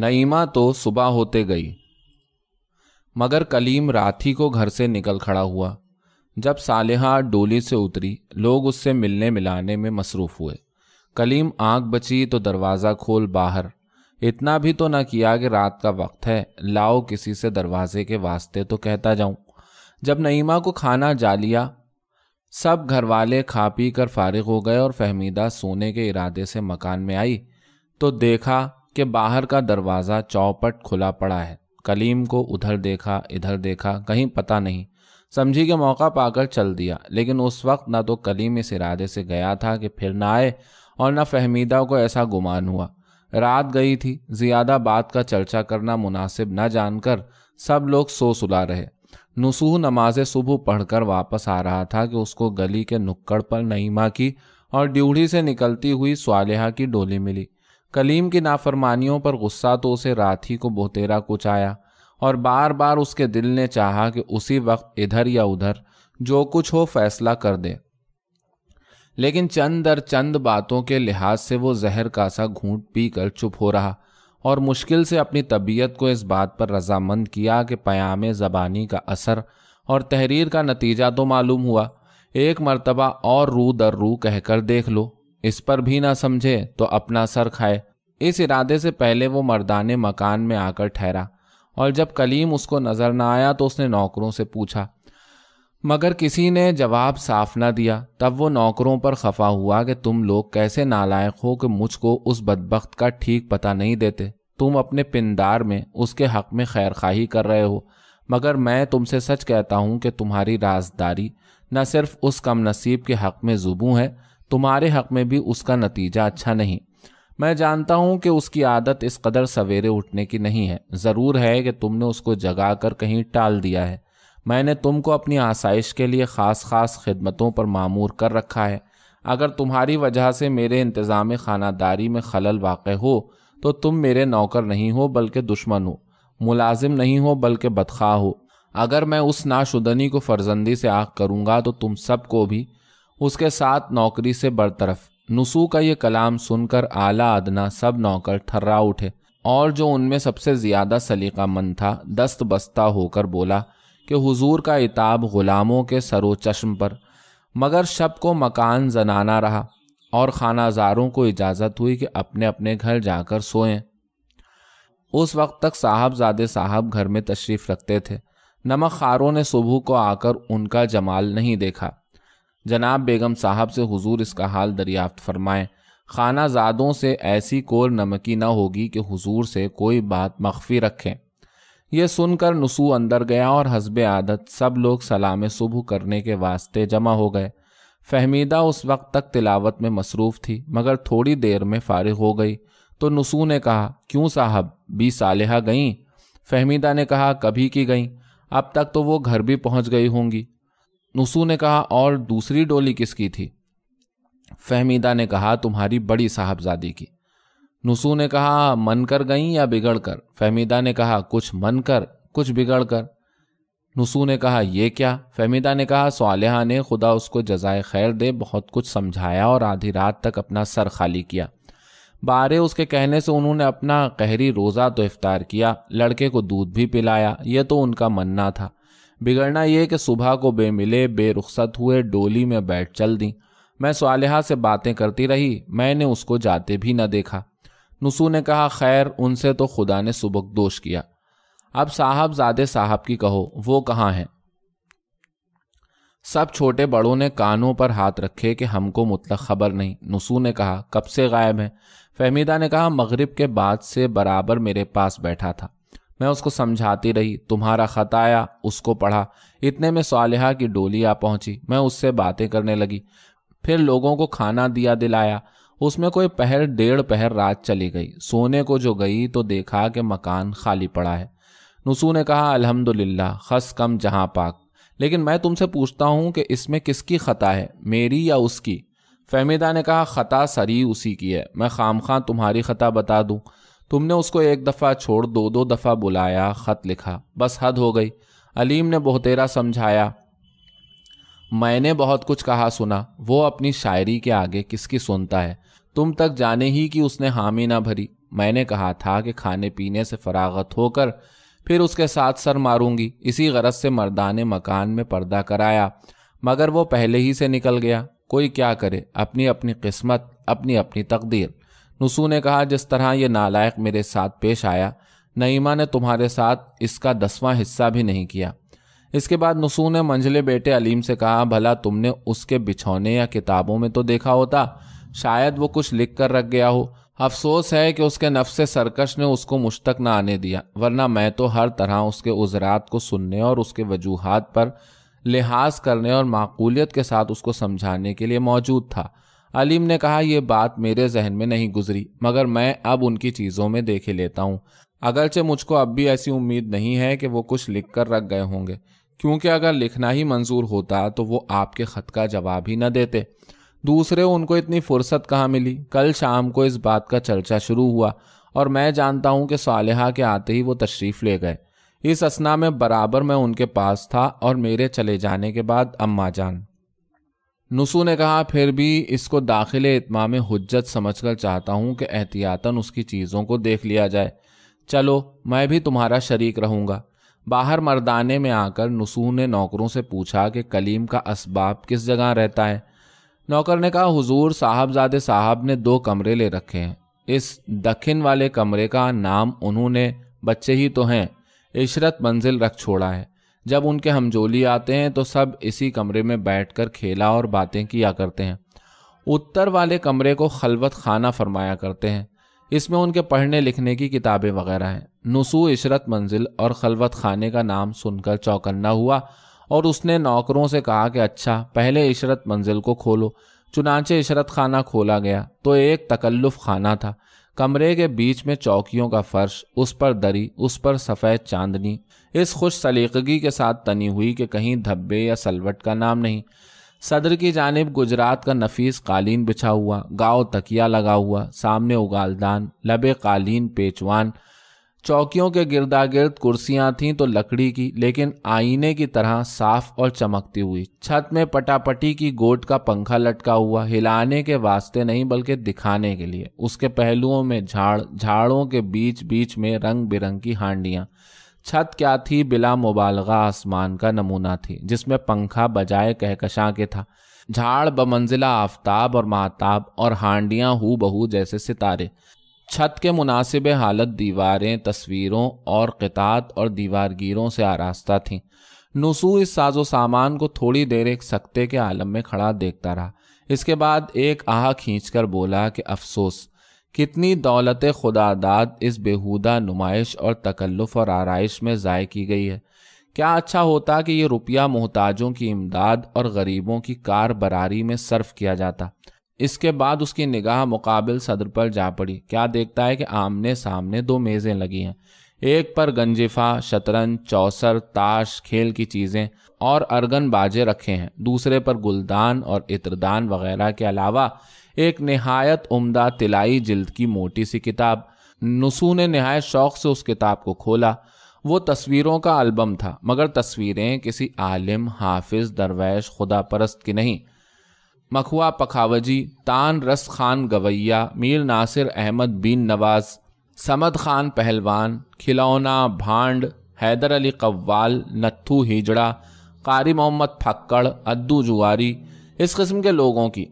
नईमा तो सुबह होते गई मगर कलीम रात ही को घर से निकल खड़ा हुआ जब सालिहा डोली से उतरी लोग उससे मिलने मिलाने में मसरूफ़ हुए कलीम आंख बची तो दरवाज़ा खोल बाहर इतना भी तो ना किया कि रात का वक्त है लाओ किसी से दरवाजे के वास्ते तो कहता जाऊं जब नईमा को खाना जा लिया सब घर वाले खा पी कर फारिग हो गए और फहमीदा सोने के इरादे से मकान में आई तो देखा के बाहर का दरवाज़ा चौपट खुला पड़ा है कलीम को उधर देखा इधर देखा कहीं पता नहीं समझी के मौका पाकर चल दिया लेकिन उस वक्त ना तो कलीम इस इरादे से गया था कि फिर ना आए और ना फहमीदा को ऐसा गुमान हुआ रात गई थी ज़्यादा बात का चर्चा करना मुनासिब न जानकर सब लोग सो सुला रहे नसूह नमाज सुबह पढ़कर वापस आ रहा था कि उसको गली के नुक्कड़ पर नईमा की और ड्यूढ़ी से निकलती हुई सालह की डोली मिली कलीम की नाफरमानियों पर गुस्सा तो उसे रात ही को बहुतेरा कुछ आया और बार बार उसके दिल ने चाहा कि उसी वक्त इधर या उधर जो कुछ हो फैसला कर दे लेकिन चंद दर चंद बातों के लिहाज से वो जहर का सा घूट पी कर चुप हो रहा और मुश्किल से अपनी तबीयत को इस बात पर रजामंद किया कि पयाम ज़बानी का असर और तहरीर का नतीजा तो मालूम हुआ एक मरतबा और रू दर रू कहकर देख लो इस पर भी ना समझे तो अपना सर खाए इस इरादे से पहले वो मर्दाने मकान में आकर ठहरा और जब कलीम उसको नजर ना आया तो उसने नौकरों से पूछा मगर किसी ने जवाब साफ ना दिया तब वो नौकरों पर खफा हुआ कि तुम लोग कैसे नालायक हो कि मुझको उस बदबخت का ठीक पता नहीं देते तुम अपने पिंदार में उसके हक में खैर खाही कर रहे हो मगर मैं तुमसे सच कहता हूँ कि तुम्हारी राजदारी न सिर्फ उस कम नसीब के हक में जुबू है तुम्हारे हक में भी उसका नतीजा अच्छा नहीं मैं जानता हूं कि उसकी आदत इस कदर सवेरे उठने की नहीं है ज़रूर है कि तुमने उसको जगा कर कहीं टाल दिया है मैंने तुमको अपनी आसाइश के लिए ख़ास ख़ास खिदमतों पर मामूर कर रखा है अगर तुम्हारी वजह से मेरे इंतज़ाम खानादारी में खलल वाक़ हो तो तुम मेरे नौकर नहीं हो बल्कि दुश्मन हो मुलाजिम नहीं हो बल्कि बदखा हो अगर मैं उस नाशुदनी को फर्जंदी से आग करूँगा तो तुम सबको भी उसके साथ नौकरी से बरतरफ नुसू का ये कलाम सुनकर आला आदना सब नौकर थर्रा उठे और जो उनमें सबसे ज़्यादा सलीका मंद था दस्त बस्ता होकर बोला कि हुजूर का इताब ग़ुलामों के सरो चश्म पर मगर शब को मकान जनाना रहा और खानाजारों को इजाज़त हुई कि अपने अपने घर जाकर सोएं उस वक्त तक साहबजादे साहब घर में तशरीफ़ रखते थे नमक खारों ने सुबह को आकर उनका जमाल नहीं देखा जनाब बेगम साहब से हुजूर इसका हाल दरियाफ्त फरमाएं खाना जादों से ऐसी कोर नमकी न होगी कि हुजूर से कोई बात मख्फी रखें यह सुनकर नसू अंदर गया और हसब आदत सब लोग सलाम सुबह करने के वास्ते जमा हो गए फहमीदा उस वक्त तक तिलावत में मसरूफ़ थी मगर थोड़ी देर में फारिग हो गई तो नसू ने कहा क्यों साहब बी साल गईं फहमीदा ने कहा कभी की गईं अब तक तो वो घर भी पहुंच गई होंगी नुसू ने कहा और दूसरी डोली किसकी थी फहमीदा ने कहा तुम्हारी बड़ी साहबजादी की नुसू ने कहा मन कर गई या बिगड़ कर फहमीदा ने कहा कुछ मन कर कुछ बिगड़ कर नुसू ने कहा यह क्या फहमीदा ने कहा सालहा ने खुदा उसको जजाय खैर दे बहुत कुछ समझाया और आधी रात तक अपना सर खाली किया बारे उसके कहने से उन्होंने अपना कहरी रोज़ा तो इफ्तार किया लड़के को दूध भी पिलाया यह तो उनका मन्ना था बिगड़ना ये कि सुबह को बेमिले बेरुखसत हुए डोली में बैठ चल दी मैं सालहा से बातें करती रही मैंने उसको जाते भी न देखा नुसू ने कहा खैर उनसे तो खुदा ने दोष किया अब साहब जादे साहब की कहो वो कहाँ हैं सब छोटे बड़ों ने कानों पर हाथ रखे कि हमको मुतलक खबर नहीं नुसू ने कहा कब से गायब है फहमीदा ने कहा मगरिब के बाद से बराबर मेरे पास बैठा था मैं उसको समझाती रही तुम्हारा खत आया उसको पढ़ा इतने में सालिहा की डोली आ पहुंची मैं उससे बातें करने लगी फिर लोगों को खाना दिया दिलाया उसमें कोई पहर डेढ़ पहर रात चली गई सोने को जो गई तो देखा कि मकान खाली पड़ा है नुसू ने कहा अल्हम्दुलिल्लाह खस कम जहाँ पाक लेकिन मैं तुमसे पूछता हूँ कि इसमें किसकी खता है मेरी या उसकी फहमीदा ने कहा खता सरी उसी की है मैं खाम खां तुम्हारी खता बता दूँ तुमने उसको एक दफ़ा छोड़ दो दो दफ़ा बुलाया ख़त लिखा बस हद हो गई अलीम ने बहुतेरा समझाया मैंने बहुत कुछ कहा सुना वो अपनी शायरी के आगे किसकी सुनता है तुम तक जाने ही कि उसने हामी ना भरी मैंने कहा था कि खाने पीने से फरागत होकर फिर उसके साथ सर मारूंगी इसी गरज से मर्दाने मकान में पर्दा कराया मगर वो पहले ही से निकल गया कोई क्या करे अपनी अपनी किस्मत अपनी अपनी तकदीर नसू ने कहा जिस तरह यह नालायक मेरे साथ पेश आया नईमा ने तुम्हारे साथ इसका दसवां हिस्सा भी नहीं किया इसके बाद नसू ने मंझले बेटे अलीम से कहा भला तुमने उसके बिछौने या किताबों में तो देखा होता शायद वो कुछ लिख कर रख गया हो अफसोस है कि उसके नफ्स सरकश ने उसको मुश्तक तक ना आने दिया वरना मैं तो हर तरह उसके उजरात को सुनने और उसके वजूहत पर लिहाज करने और माकूलियत के साथ उसको समझाने के लिए मौजूद था अलीम ने कहा यह बात मेरे जहन में नहीं गुजरी मगर मैं अब उनकी चीज़ों में देखे लेता हूँ अगरचे मुझको अब भी ऐसी उम्मीद नहीं है कि वो कुछ लिख कर रख गए होंगे क्योंकि अगर लिखना ही मंजूर होता तो वो आपके ख़त का जवाब ही न देते दूसरे उनको इतनी फुर्सत कहाँ मिली कल शाम को इस बात का चर्चा शुरू हुआ और मैं जानता हूँ कि सालहा के आते ही वो तशरीफ़ ले गए इस असना में बराबर मैं उनके पास था और मेरे चले जाने के बाद अम्मा जान नसू ने कहा फिर भी इसको दाखिल इतमाम हजत समझ कर चाहता हूँ कि एहतियातन उसकी चीज़ों को देख लिया जाए चलो मैं भी तुम्हारा शरीक रहूँगा बाहर मरदाने में आकर नसू ने नौकरों से पूछा कि कलीम का इसबाब किस जगह रहता है नौकर ने कहा हुजूर साहबजादे साहब ने दो कमरे ले रखे हैं इस दक्षिण वाले कमरे का नाम उन्होंने बच्चे ही तो हैं इशरत मंजिल रख छोड़ा है जब उनके हमजोली आते हैं तो सब इसी कमरे में बैठकर खेला और बातें किया करते हैं उत्तर वाले कमरे को खलवत खाना फरमाया करते हैं इसमें उनके पढ़ने लिखने की किताबें वगैरह हैं नसू इशरत मंजिल और खलवत खाने का नाम सुनकर चौकन्ना हुआ और उसने नौकरों से कहा कि अच्छा पहले इशरत मंजिल को खोलो चुनाचे इशरत खाना खोला गया तो एक तकल्लुफ खाना था कमरे के बीच में चौकियों का फर्श उस पर दरी उस पर सफ़ेद चांदनी इस खुश सलीकगी के साथ तनी हुई कि कहीं धब्बे या सलवट का नाम नहीं सदर की जानब गुजरात का नफीस कालीन बिछा हुआ गाँव तकिया लगा हुआ सामने उगालदान लबे कालीन पेचवान चौकियों के गिर्द कुर्सियां थीं तो लकड़ी की लेकिन आईने की तरह साफ और चमकती हुई छत में पटापटी की गोट का पंखा लटका हुआ हिलाने के वास्ते नहीं बल्कि दिखाने के लिए उसके पहलुओं में झाड़ झाड़ों के बीच बीच में रंग बिरंगी हांडियां छत क्या थी बिला मुबालगा आसमान का नमूना थी जिसमें पंखा बजाय कहकशां के था झाड़ बमंजिला आफताब और महताब और हांडियां हु बहू जैसे सितारे छत के मुनासिब हालत दीवारें तस्वीरों और कतात और दीवारगीरों से आरास्ता थीं नसू इस साजो सामान को थोड़ी देर एक सख्ते के आलम में खड़ा देखता रहा इसके बाद एक आह खींच कर बोला कि अफसोस कितनी दौलत खुदादाद इस बेहूदा नुमाइश और तकल्लफ़ और आरइश में ज़ाय की गई है क्या अच्छा होता कि ये रुपया मोहताजों की इमदाद और गरीबों की कार बरारी में सर्फ किया जाता इसके बाद उसकी निगाह मुकाबिल सदर पर जा पड़ी क्या देखता है कि आमने सामने दो मेज़ें लगी हैं एक पर गंजीफा शतरंज चौसर ताश खेल की चीज़ें और अर्गन बाजे रखे हैं दूसरे पर गुलदान और इत्रदान वगैरह के अलावा एक नहायत उमदा तिलाई जिल्द की मोटी सी किताब नसू ने नहायत शौक से उस किताब को खोला वो तस्वीरों का एल्बम था मगर तस्वीरें किसी आलिम हाफिज दरवैश खुदा परस्त की नहीं मखुआ पखावजी तान रस खान गवैया मीर नासिर अहमद बिन नवाज समद खान पहलवान खिलौना भांड हैदर अली कव्वाल नत्थू हिजड़ा कारी मोहम्मद फक्कड़ अद्दू जुआरी इस किस्म के लोगों की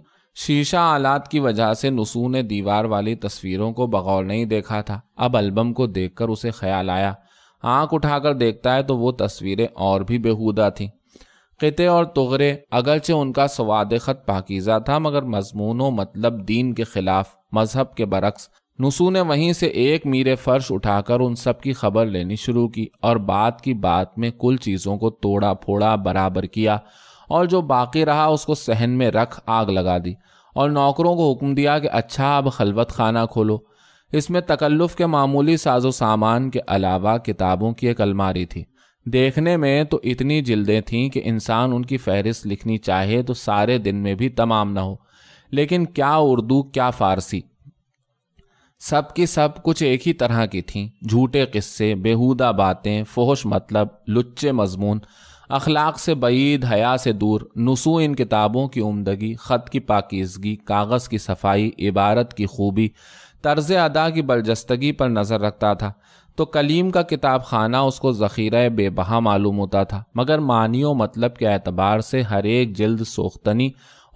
शीशा आलात की वजह से नसू ने दीवार वाली तस्वीरों को बगौर नहीं देखा था अब एल्बम को देखकर उसे ख्याल आया आंख उठाकर देखता है तो वो तस्वीरें और भी बेहूदा थीं क़े और तगरे अगरचे उनका स्वाद ख़त पाकिज़ा था मगर मजमून व मतलब दीन के खिलाफ मजहब के बरक्स नसू ने वहीं से एक मीरे फर्श उठाकर उन सब की खबर लेनी शुरू की और बात की बात में कुल चीज़ों को तोड़ा फोड़ा बराबर किया और जो बाकी रहा उसको सहन में रख आग लगा दी और नौकरों को हुक्म दिया कि अच्छा अब खलबत खाना खोलो इसमें तकल्लुफ़ के मामूली साजो सामान के अलावा किताबों की एक अलमारी थी देखने में तो इतनी जिल्दें थीं कि इंसान उनकी फहरिस्त लिखनी चाहे तो सारे दिन में भी तमाम ना हो लेकिन क्या उर्दू क्या फारसी सब की सब कुछ एक ही तरह की थीं झूठे किस्से बेहूदा बातें फोश मतलब लुच्चे मजमून अखलाक से बईद हया से दूर नसू इन किताबों की उमदगी ख़त की पाकिजगी कागज़ की सफाई इबारत की खूबी तर्ज अदा की बलजस्तगी पर नज़र रखता था तो कलीम का किताब खाना उसको ज़ख़ीरा बेबहा मालूम होता था मगर मानियो मतलब के एतबार से हर एक जल्द सोख्तनी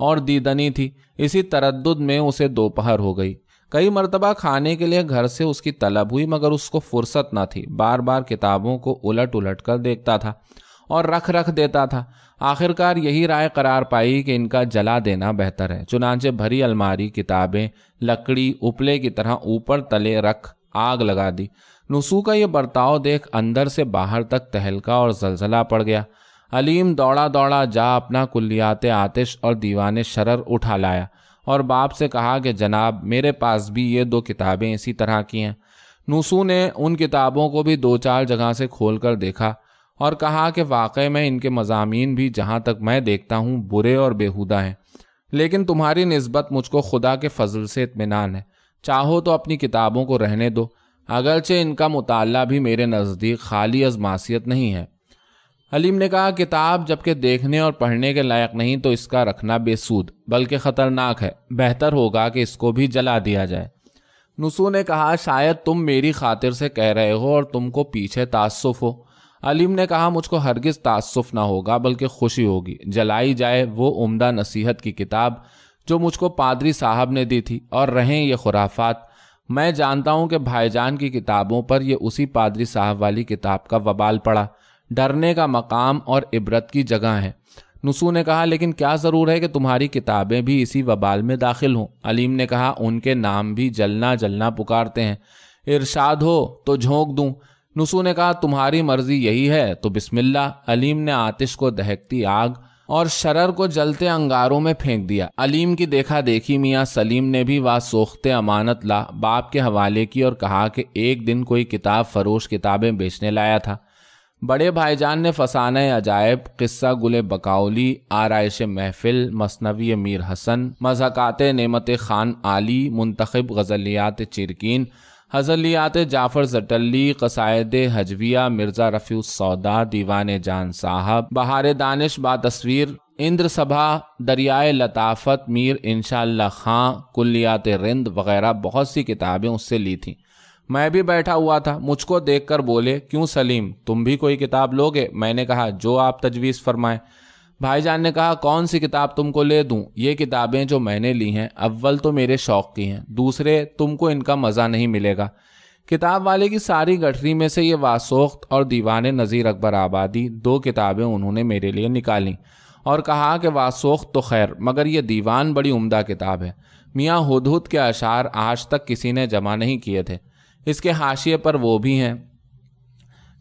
और दीदनी थी इसी तरद में उसे दोपहर हो गई कई मरतबा खाने के लिए घर से उसकी तलब हुई मगर उसको फुर्सत न थी बार बार किताबों को उलट उलट कर देखता था और रख रख देता था आखिरकार यही राय करार पाई कि इनका जला देना बेहतर है चुनाचे भरी अलमारी किताबें लकड़ी उपले की तरह ऊपर तले रख आग लगा दी नसू का ये बर्ताव देख अंदर से बाहर तक तहलका और जलजला पड़ गया अलीम दौड़ा दौड़ा जा अपना कुल्लियात आतिश और दीवान शरर उठा लाया और बाप से कहा कि जनाब मेरे पास भी ये दो किताबें इसी तरह की हैं नूसू ने उन किताबों को भी दो चार जगह से खोल कर देखा और कहा कि वाकई में इनके मजामी भी जहाँ तक मैं देखता हूँ बुरे और बेहुदा हैं लेकिन तुम्हारी नस्बत मुझको खुदा के फजल से इतमान है चाहो तो अपनी किताबों को रहने दो अगरचे इनका मुताला भी मेरे नज़दीक खाली अज मासीत नहीं है हलीम ने कहा किताब जबकि देखने और पढ़ने के लायक नहीं तो इसका रखना बेसूद बल्कि ख़तरनाक है बेहतर होगा कि इसको भी जला दिया जाए नसू ने कहा शायद तुम मेरी खातिर से कह रहे हो और तुमको पीछे तसफ़ हो अलीम ने कहा मुझको हरगज़ तासुफ ना होगा बल्कि खुशी होगी जलाई जाए वो उमदा नसीहत की किताब जो मुझको पादरी साहब ने दी थी और रहें ये खुराफात मैं जानता हूं कि भाईजान की किताबों पर यह उसी पादरी साहब वाली किताब का वबाल पड़ा डरने का मकाम और इबरत की जगह है नुसू ने कहा लेकिन क्या ज़रूर है कि तुम्हारी किताबें भी इसी वबाल में दाखिल हों अलीम ने कहा उनके नाम भी जलना जलना पुकारते हैं इरशाद हो तो झोंक दूं नुसू ने कहा तुम्हारी मर्जी यही है तो बिस्मिल्ला अलीम ने आतिश को दहकती आग और शरर को जलते अंगारों में फेंक दिया अलीम की देखा देखी मियाँ सलीम ने भी वह सोखते अमानत ला बाप के हवाले की और कहा कि एक दिन कोई किताब फरोश किताबें बेचने लाया था बड़े भाईजान ने फसाना अजायब किस्सा गुल बकाउली आरइश महफिल मसनवी मीर हसन मजहक़ात नमत ख़ान आली मुंतखब गज़लियात चिरकिन हजलियात जाफ़र जटली कसायद हजविया मिर्ज़ा रफ़ी सौदा दीवान जान साहब बहार दानिश बा तस्वीर इंद्र सभा दरियाए लताफत मीर इनशा खां कुलियात रिंद वगैरह बहुत सी किताबें उससे ली थीं मैं भी बैठा हुआ था मुझको देखकर बोले क्यों सलीम तुम भी कोई किताब लोगे मैंने कहा जो आप तजवीज़ फरमाएं भाईजान ने कहा कौन सी किताब तुमको ले दूं ये किताबें जो मैंने ली हैं अव्वल तो मेरे शौक की हैं दूसरे तुमको इनका मज़ा नहीं मिलेगा किताब वाले की सारी गठरी में से ये वासोख्त और दीवान नज़ीर अकबर आबादी दो किताबें उन्होंने मेरे लिए निकाली और कहा कि वासोख्त तो खैर मगर ये दीवान बड़ी उमदा किताब है मियाँ हदूद के अशार आज तक किसी ने जमा नहीं किए थे इसके हाशिए पर वो भी हैं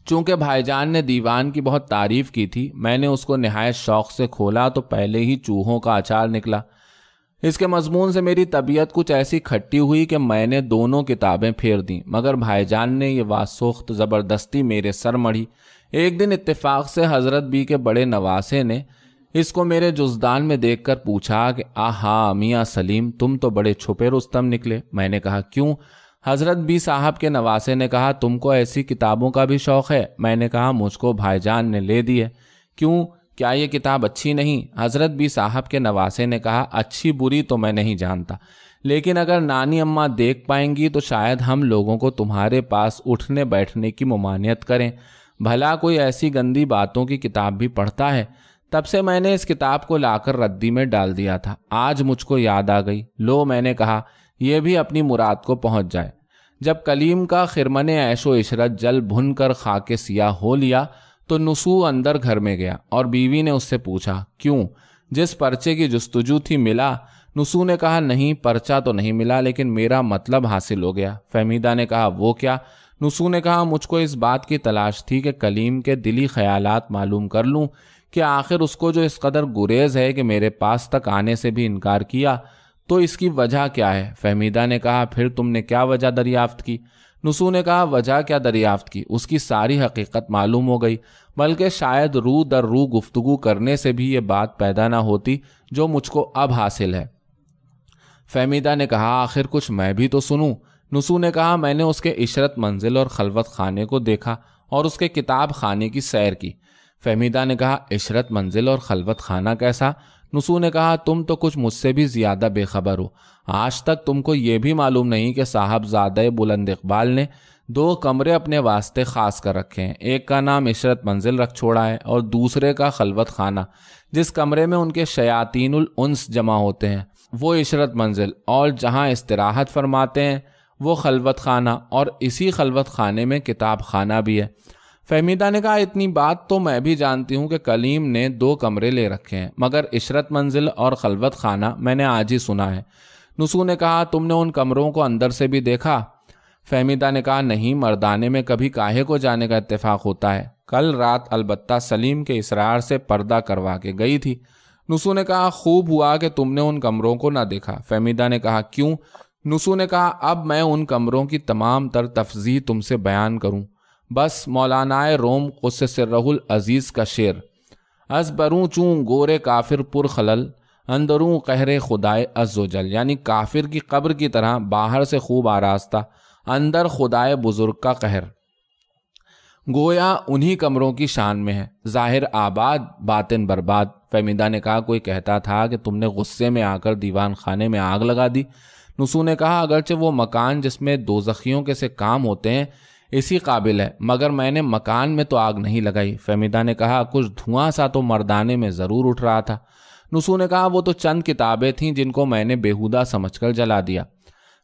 चूंकि भाईजान ने दीवान की बहुत तारीफ की थी मैंने उसको नहायत शौक से खोला तो पहले ही चूहों का अचार निकला इसके मजमून से मेरी तबीयत कुछ ऐसी खट्टी हुई कि मैंने दोनों किताबें फेर दीं मगर भाईजान ने यह वासोख्त ज़बरदस्ती मेरे सर मढ़ी एक दिन इत्तेफाक से हज़रत बी के बड़े नवासे ने इसको मेरे जुजदान में देख कर पूछा कि आहा मियाँ सलीम तुम तो बड़े छुपे रुस्तम निकले मैंने कहा क्यों हजरत बी साहब के नवासे ने कहा तुमको ऐसी किताबों का भी शौक़ है मैंने कहा मुझको भाईजान ने ले दी है क्यों क्या ये किताब अच्छी नहीं हजरत बी साहब के नवासे ने कहा अच्छी बुरी तो मैं नहीं जानता लेकिन अगर नानी अम्मा देख पाएंगी तो शायद हम लोगों को तुम्हारे पास उठने बैठने की ममानियत करें भला कोई ऐसी गंदी बातों की किताब भी पढ़ता है तब से मैंने इस किताब को लाकर रद्दी में डाल दिया था आज मुझको याद आ गई लो मैंने कहा ये भी अपनी मुराद को पहुंच जाए जब कलीम का खिरमन ऐशो इशरत जल भुन कर खाके सियाह हो लिया तो नसू अंदर घर में गया और बीवी ने उससे पूछा क्यों जिस पर्चे की जस्तजू थी मिला नसू ने कहा नहीं पर्चा तो नहीं मिला लेकिन मेरा मतलब हासिल हो गया फहमीदा ने कहा वो क्या नसू ने कहा मुझको इस बात की तलाश थी कि कलीम के दिली ख्याल मालूम कर लूँ कि आखिर उसको जो इस कदर गुरेज है कि मेरे पास तक आने से भी इनकार किया तो इसकी वजह क्या है फहमीदा ने कहा फिर तुमने क्या वजह दरियाफ्त की नसू ने कहा वजह क्या दरियाफ्त की उसकी सारी हकीकत मालूम हो गई बल्कि शायद रू दर रू गुफ्तु करने से भी ये बात पैदा ना होती जो मुझको अब हासिल है फहमीदा ने कहा आखिर कुछ मैं भी तो सुनूं नसू ने कहा मैंने उसके इशरत मंजिल और खलवत खाने को देखा और उसके किताब खाने की सैर की फहमीदा ने कहा इशरत मंजिल और खलवत खाना कैसा नसू ने कहा तुम तो कुछ मुझसे भी ज्यादा बेखबर हो आज तक तुमको ये भी मालूम नहीं कि साहब साहबजादा बुलंद इकबाल ने दो कमरे अपने वास्ते खास कर रखे हैं एक का नाम इशरत मंजिल रख छोड़ा है और दूसरे का खलवत खाना जिस कमरे में उनके शयातीन उन्स जमा होते हैं वो इशरत मंजिल और जहाँ इसतराहत फरमाते हैं वो खलवत खाना और इसी खलवत खाने में किताब खाना भी है फहमीदा ने कहा इतनी बात तो मैं भी जानती हूँ कि कलीम ने दो कमरे ले रखे हैं मगर इशरत मंजिल और खलबत खाना मैंने आज ही सुना है नसू ने कहा तुमने उन कमरों को अंदर से भी देखा फहमीदा ने कहा नहीं मर्दाने में कभी काहे को जाने का इतफाक़ होता है कल रात अलबत् सलीम के इसरार से पर्दा करवा के गई थी नसू ने कहा खूब हुआ कि तुमने उन कमरों को ना देखा फहमीदा ने कहा क्यों नसू ने कहा अब मैं उन कमरों की तमाम तर तफजी तुमसे बयान करूं बस मौलानाए रोम कुसरहुल अज़ीज़ का शेर अजबरू चूँ गोरे काफिर पुरखलल अंदरू कहरे खुदाए अज्जोजल यानि काफिर की कब्र की तरह बाहर से खूब आरास्ता अंदर खुदाए बुजुर्ग का कहर गोया उन्हीं कमरों की शान में है जाहिर आबाद बातिन बर्बाद फहमीदा ने कहा कोई कहता था कि तुमने गुस्से में आकर दीवान खाने में आग लगा दी नसू ने कहा अगरचे वो मकान जिसमें दो के से काम होते हैं इसी काबिल है मगर मैंने मकान में तो आग नहीं लगाई फहमीदा ने कहा कुछ धुआं सा तो मर्दाने में ज़रूर उठ रहा था नुसू ने कहा वो तो चंद किताबें थीं जिनको मैंने बेहुदा समझकर जला दिया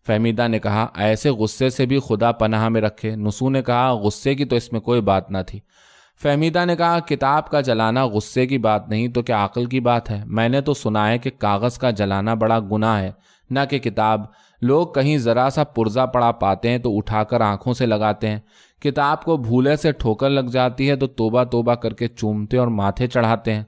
फहमीदा ने कहा ऐसे गुस्से से भी खुदा पनाह में रखे नुसू ने कहा गुस्से की तो इसमें कोई बात ना थी फहमीदा ने कहा किताब का जलाना गुस्से की बात नहीं तो क्या अकल की बात है मैंने तो सुना है कि कागज़ का जलाना बड़ा गुना है न कि किताब लोग कहीं ज़रा सा पुर्जा पड़ा पाते हैं तो उठाकर आंखों से लगाते हैं किताब को भूले से ठोकर लग जाती है तो तोबा तोबा करके चूमते और माथे चढ़ाते हैं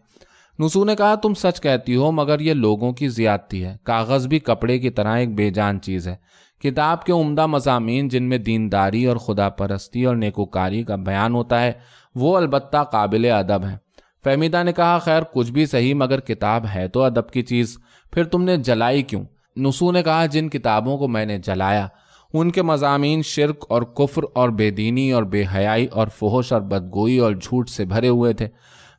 नुसू ने कहा तुम सच कहती हो मगर ये लोगों की ज्यादती है कागज़ भी कपड़े की तरह एक बेजान चीज़ है किताब के उम्दा मजामी जिनमें दीनदारी और खुदा परस्ती और नेकोकारी का बयान होता है वो अलबत् काबिल अदब हैं फहमीदा ने कहा खैर कुछ भी सही मगर किताब है तो अदब की चीज़ फिर तुमने जलाई क्यों नसू ने कहा जिन किताबों को मैंने जलाया उनके मजामी शिरक और कुफ्र और बेदीनी और बेहयाई और फोहश और बदगोई और झूठ से भरे हुए थे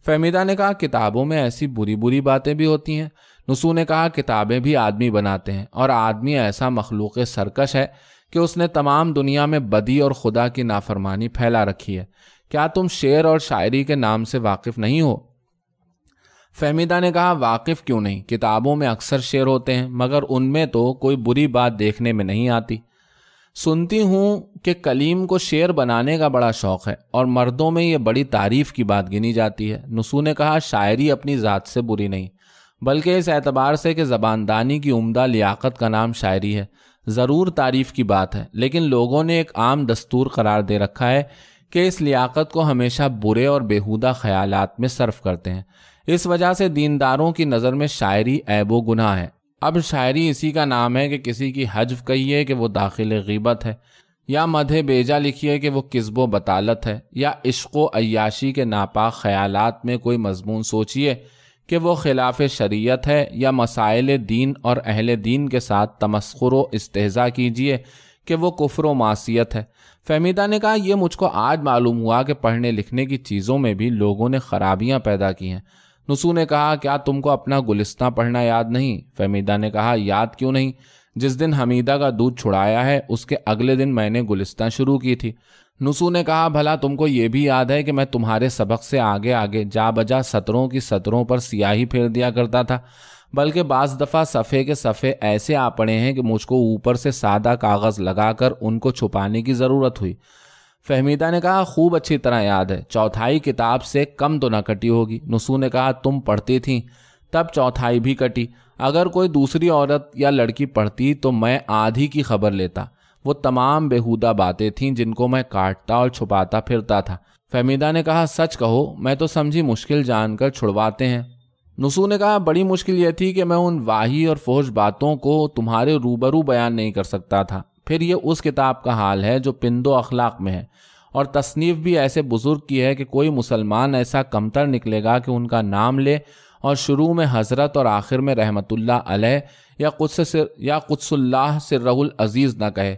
फहमीदा ने कहा किताबों में ऐसी बुरी बुरी बातें भी होती हैं नसू ने कहा किताबें भी आदमी बनाते हैं और आदमी ऐसा मखलूक सरकश है कि उसने तमाम दुनिया में बदी और खुदा की नाफरमानी फैला रखी है क्या तुम शेर और शायरी के नाम से वाकिफ़ नहीं हो फहमीदा ने कहा वाकिफ क्यों नहीं किताबों में अक्सर शेर होते हैं मगर उनमें तो कोई बुरी बात देखने में नहीं आती सुनती हूँ कि कलीम को शेर बनाने का बड़ा शौक़ है और मर्दों में ये बड़ी तारीफ़ की बात गिनी जाती है नसू ने कहा शायरी अपनी ज़ात से बुरी नहीं बल्कि इस एतबार से कि ज़बानदानी की उम्दा लियाकत का नाम शायरी है ज़रूर तारीफ़ की बात है लेकिन लोगों ने एक आम दस्तूर करार दे रखा है कि इस लियाकत को हमेशा बुरे और बेहूदा ख्याल में सर्फ करते हैं इस वजह से दीनदारों की नज़र में शायरी ऐबो गुना है अब शायरी इसी का नाम है कि किसी की हजफ कहिए कि वो दाखिल गीबत है या मधे बेजा लिखिए कि वो किस्बो बतालत है या इश्को अयाशी के नापाक ख्यालात में कोई मजमून सोचिए कि वो खिलाफ शरीयत है या मसाइल दीन और अहल दीन के साथ तमस्कुर इसतजा कीजिए कि वो कुफर व मासीत है फहमीदा ने कहा यह मुझको आज मालूम हुआ कि पढ़ने लिखने की चीज़ों में भी लोगों ने खराबियाँ पैदा की हैं नसू ने कहा क्या तुमको अपना गुलिस्ता पढ़ना याद नहीं फहमीदा ने कहा याद क्यों नहीं जिस दिन हमीदा का दूध छुड़ाया है उसके अगले दिन मैंने गुलिस्ता शुरू की थी नुसू ने कहा भला तुमको ये भी याद है कि मैं तुम्हारे सबक से आगे आगे जा बजा सतरों की सतरों पर सियाही फेर दिया करता था बल्कि बाज़ दफ़ा सफ़े के सफ़े ऐसे आ पड़े हैं कि मुझको ऊपर से सादा कागज़ लगाकर उनको छुपाने की ज़रूरत हुई फहमीदा ने कहा खूब अच्छी तरह याद है चौथाई किताब से कम तो ना कटी होगी नसू ने कहा तुम पढ़ती थी तब चौथाई भी कटी अगर कोई दूसरी औरत या लड़की पढ़ती तो मैं आधी की खबर लेता वो तमाम बेहुदा बातें थीं जिनको मैं काटता और छुपाता फिरता था फहमीदा ने कहा सच कहो मैं तो समझी मुश्किल जानकर छुड़वाते हैं नसू ने कहा बड़ी मुश्किल यह थी कि मैं उन वाही और फोश बातों को तुम्हारे रूबरू बयान नहीं कर सकता था फिर ये उस किताब का हाल है जो पिंदो अखलाक में है और तसनीफ़ भी ऐसे बुज़ुर्ग की है कि कोई मुसलमान ऐसा कमतर निकलेगा कि उनका नाम ले और शुरू में हज़रत और आखिर में रहमतुल्ला अलह या कुछ सिर या कुत्सल्लाह सिर्रहुल अज़ीज़ ना कहे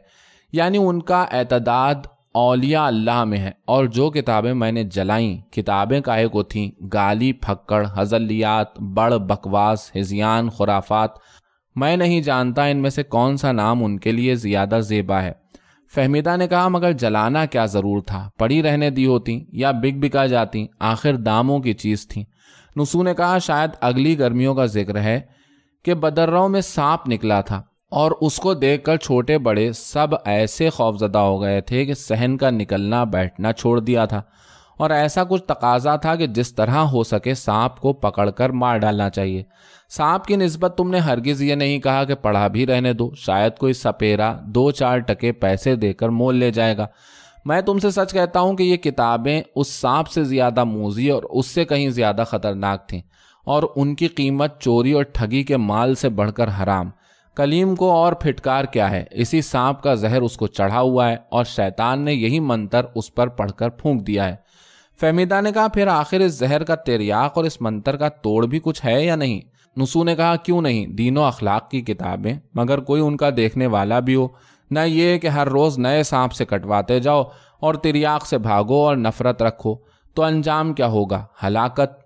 यानी उनका एतदाद अलिया अल्लाह में है और जो किताबें मैंने जलाईं किताबें काहे को थीं गाली फक्कड़ हजलियात बड़ बकवास हिजियान खुराफात मैं नहीं जानता इनमें से कौन सा नाम उनके लिए ज्यादा जेबा है फहमीदा ने कहा मगर जलाना क्या ज़रूर था पड़ी रहने दी होती या बिक बिका जाती आखिर दामों की चीज़ थी नुसू ने कहा शायद अगली गर्मियों का जिक्र है कि बदर्रों में सांप निकला था और उसको देखकर छोटे बड़े सब ऐसे खौफजदा हो गए थे कि सहन का निकलना बैठना छोड़ दिया था और ऐसा कुछ तकाजा था कि जिस तरह हो सके सांप को पकड़कर मार डालना चाहिए सांप की नस्बत तुमने हरगिज ये नहीं कहा कि पढ़ा भी रहने दो शायद कोई सपेरा दो चार टके पैसे देकर मोल ले जाएगा मैं तुमसे सच कहता हूँ कि ये किताबें उस सांप से ज़्यादा मोजी और उससे कहीं ज़्यादा ख़तरनाक थीं और उनकी कीमत चोरी और ठगी के माल से बढ़कर हराम कलीम को और फिटकार क्या है इसी सांप का जहर उसको चढ़ा हुआ है और शैतान ने यही मंत्र उस पर पढ़कर फूंक दिया है फहमीदा ने कहा फिर आखिर इस जहर का तेरियाक और इस मंत्र का तोड़ भी कुछ है या नहीं नसू ने कहा क्यों नहीं दीनों अखलाक की किताबें मगर कोई उनका देखने वाला भी हो न ये कि हर रोज़ नए सांप से कटवाते जाओ और तिरयाक से भागो और नफरत रखो तो अंजाम क्या होगा हलाकत